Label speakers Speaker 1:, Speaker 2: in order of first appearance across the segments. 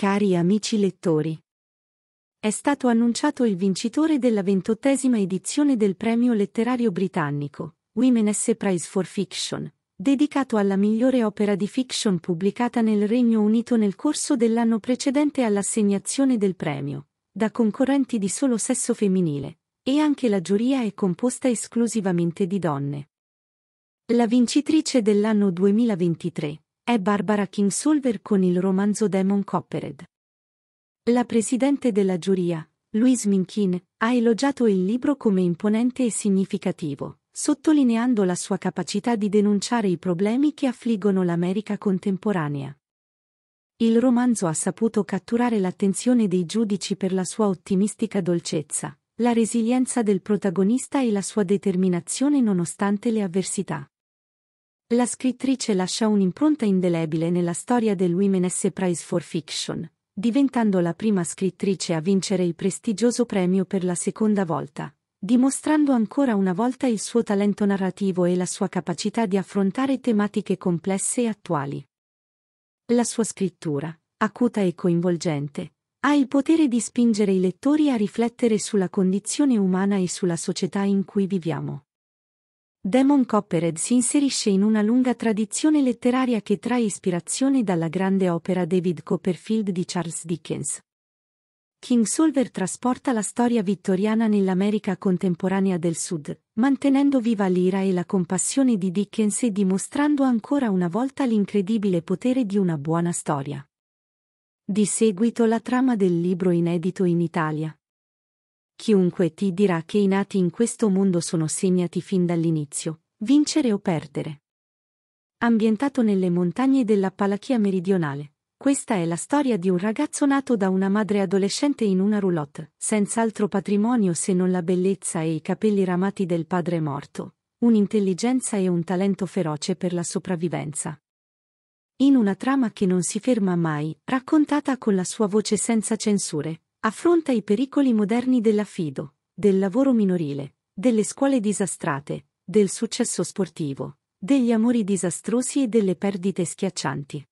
Speaker 1: Cari amici lettori. È stato annunciato il vincitore della ventottesima edizione del premio letterario britannico, Women's Prize for Fiction, dedicato alla migliore opera di fiction pubblicata nel Regno Unito nel corso dell'anno precedente all'assegnazione del premio, da concorrenti di solo sesso femminile, e anche la giuria è composta esclusivamente di donne. La vincitrice dell'anno 2023 è Barbara Kingsolver con il romanzo Demon Coppered. La presidente della giuria, Louise Minkin, ha elogiato il libro come imponente e significativo, sottolineando la sua capacità di denunciare i problemi che affliggono l'America contemporanea. Il romanzo ha saputo catturare l'attenzione dei giudici per la sua ottimistica dolcezza, la resilienza del protagonista e la sua determinazione nonostante le avversità. La scrittrice lascia un'impronta indelebile nella storia del Women's Prize for Fiction, diventando la prima scrittrice a vincere il prestigioso premio per la seconda volta, dimostrando ancora una volta il suo talento narrativo e la sua capacità di affrontare tematiche complesse e attuali. La sua scrittura, acuta e coinvolgente, ha il potere di spingere i lettori a riflettere sulla condizione umana e sulla società in cui viviamo. Damon Copperhead si inserisce in una lunga tradizione letteraria che trae ispirazione dalla grande opera David Copperfield di Charles Dickens. Kingsolver trasporta la storia vittoriana nell'America contemporanea del Sud, mantenendo viva l'ira e la compassione di Dickens e dimostrando ancora una volta l'incredibile potere di una buona storia. Di seguito la trama del libro inedito in Italia, Chiunque ti dirà che i nati in questo mondo sono segnati fin dall'inizio, vincere o perdere. Ambientato nelle montagne della Palachia meridionale, questa è la storia di un ragazzo nato da una madre adolescente in una roulotte, senza altro patrimonio se non la bellezza e i capelli ramati del padre morto, un'intelligenza e un talento feroce per la sopravvivenza. In una trama che non si ferma mai, raccontata con la sua voce senza censure, Affronta i pericoli moderni dell'affido, del lavoro minorile, delle scuole disastrate, del successo sportivo, degli amori disastrosi e delle perdite schiaccianti.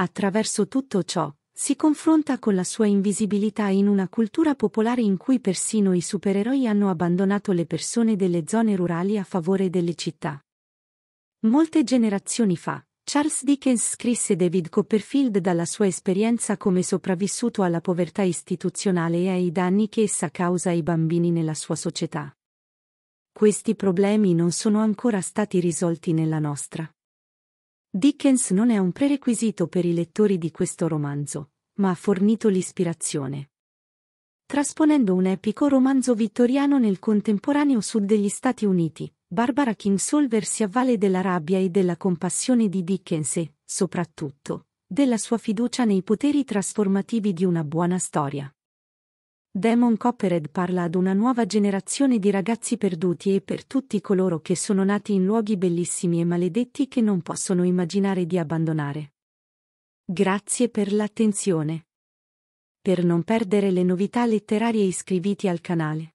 Speaker 1: Attraverso tutto ciò, si confronta con la sua invisibilità in una cultura popolare in cui persino i supereroi hanno abbandonato le persone delle zone rurali a favore delle città. Molte generazioni fa, Charles Dickens scrisse David Copperfield dalla sua esperienza come sopravvissuto alla povertà istituzionale e ai danni che essa causa ai bambini nella sua società. Questi problemi non sono ancora stati risolti nella nostra. Dickens non è un prerequisito per i lettori di questo romanzo, ma ha fornito l'ispirazione. Trasponendo un epico romanzo vittoriano nel contemporaneo sud degli Stati Uniti, Barbara Kingsolver si avvale della rabbia e della compassione di Dickens e, soprattutto, della sua fiducia nei poteri trasformativi di una buona storia. Damon Copperhead parla ad una nuova generazione di ragazzi perduti e per tutti coloro che sono nati in luoghi bellissimi e maledetti che non possono immaginare di abbandonare. Grazie per l'attenzione. Per non perdere le novità letterarie iscriviti al canale.